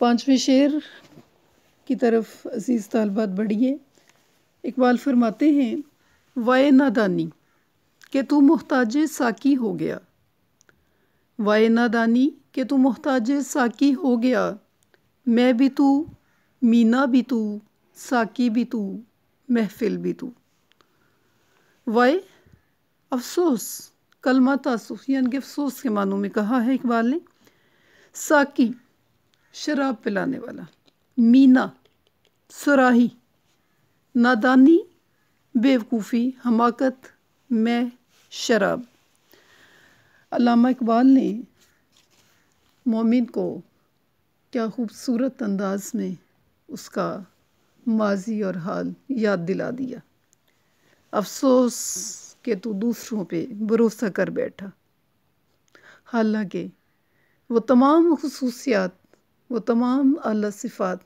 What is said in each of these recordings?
पाँचवें शेर की तरफ अजीज़ तलबात बढ़िए इकबाल फरमाते हैं वाय नादानी के तू मोहताज साकी हो गया वाय नादानी के तू मोहताज साकी हो गया मैं भी तू मीना भी तू साकी भी तू महफिल भी तू वाय अफसोस कलमा तासुफ यानि कि अफसोस के मानों में कहा है इकबाल ने साकी शराब पिलाने वाला मीना सुराही नादानी बेवकूफ़ी हमाकत मैं शराब अलामा इकबाल ने मोमिन को क्या खूबसूरत अंदाज में उसका माजी और हाल याद दिला दिया अफसोस के तू दूसरों पे भरोसा कर बैठा हालांकि वो तमाम खसूसियात वो तमाम अला सिफ़ात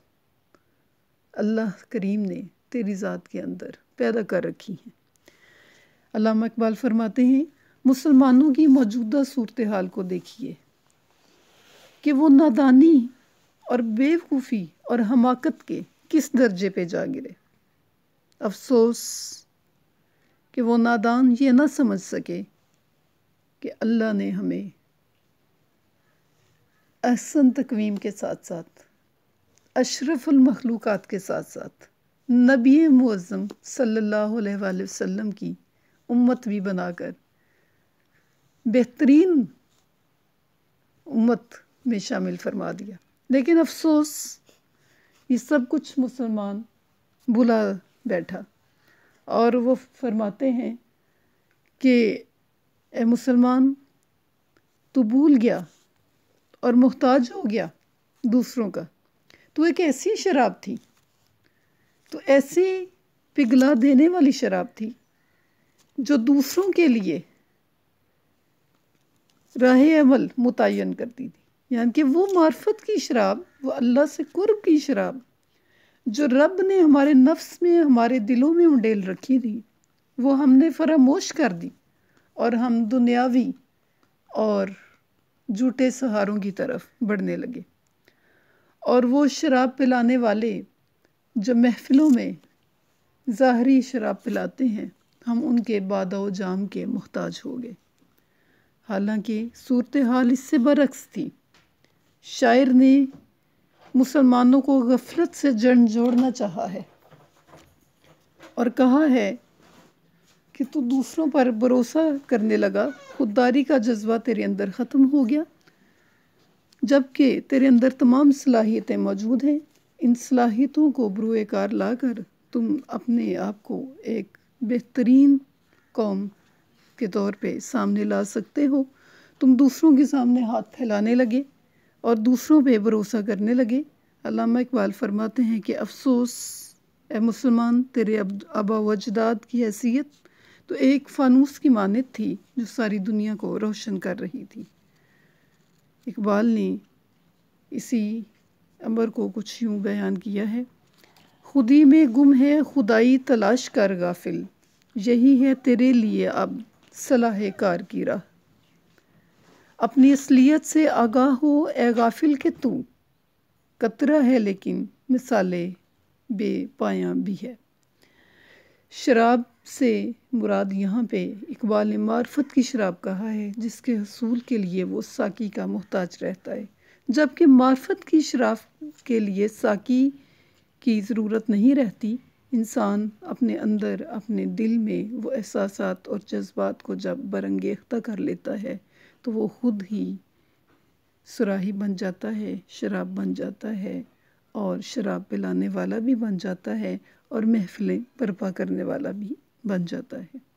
अल्लाह करीम ने तेरी ज़ात के अंदर पैदा कर रखी हैं अलामा इकबाल फरमाते हैं मुसलमानों की मौजूदा सूरत हाल को देखिए कि वो नादानी और बेवकूफ़ी और हमाकत के किस दर्जे पे जा गिरे अफसोस कि वो नादान ये ना समझ सके कि अल्लाह ने हमें अहसन तकवीम के साथ साथ अशरफुलमखलूक़ात के साथ साथ नबी मुज़म सल्ला वसम की उम्मत भी बनाकर बेहतरीन उम्मत में शामिल फरमा दिया लेकिन अफसोस ये सब कुछ मुसलमान बुला बैठा और वो फरमाते हैं कि ए मुसलमान तो भूल गया और मोहताज हो गया दूसरों का तो एक ऐसी शराब थी तो ऐसी पिघला देने वाली शराब थी जो दूसरों के लिए राह अमल मुतन करती थी यानी कि वो मार्फत की शराब वो अल्लाह से कुर्ब की शराब जो रब ने हमारे नफ्स में हमारे दिलों में उंडेल रखी थी वो हमने फरामोश कर दी और हम दुनियावी और झूठे सहारों की तरफ बढ़ने लगे और वो शराब पिलाने वाले जो महफिलों में ज़ाहरी शराब पिलाते हैं हम उनके बाद जाम के मोहताज हो गए हालांकि सूरत हाल इससे बरक्स थी शायर ने मुसलमानों को गफलत से जड़ जोड़ना चाहा है और कहा है कि तू दूसरों पर भरोसा करने लगा खुददारी का जज्बा तेरे अंदर ख़त्म हो गया जबकि तेरे अंदर तमाम सलाहियतें मौजूद हैं इन सलाहियतों को ब्रूए कार ला कर तुम अपने आप को एक बेहतरीन कौम के तौर पे सामने ला सकते हो तुम दूसरों के सामने हाथ फैलाने लगे और दूसरों पे भरोसा करने लगे अलामा इकबाल फरमाते हैं कि अफसोस ए मुसलमान तेरे अबाव वजदाद की हैसियत तो एक फानूस की मानित थी जो सारी दुनिया को रोशन कर रही थी इकबाल ने इसी अमर को कुछ यूँ बयान किया है खुदी में गुम है खुदाई तलाश कर गाफिल यही है तेरे लिए अब सलाह कार की राह अपनी असलियत से आगाह हो ए गाफिल के तू कतरा है लेकिन मिसाले बेपाया भी है शराब से मुराद यहाँ पे इकबाल ने मार्फत की शराब कहा है जिसके हसूल के लिए वो साकी का मोहताज रहता है जबकि मार्फत की शराब के लिए साकी की ज़रूरत नहीं रहती इंसान अपने अंदर अपने दिल में वो एहसास और जज्बात को जब बरंगेख्ता कर लेता है तो वो खुद ही सुराही बन जाता है शराब बन जाता है और शराब पिलाने वाला भी बन जाता है और महफिलें बर्पा करने वाला भी बन जाता है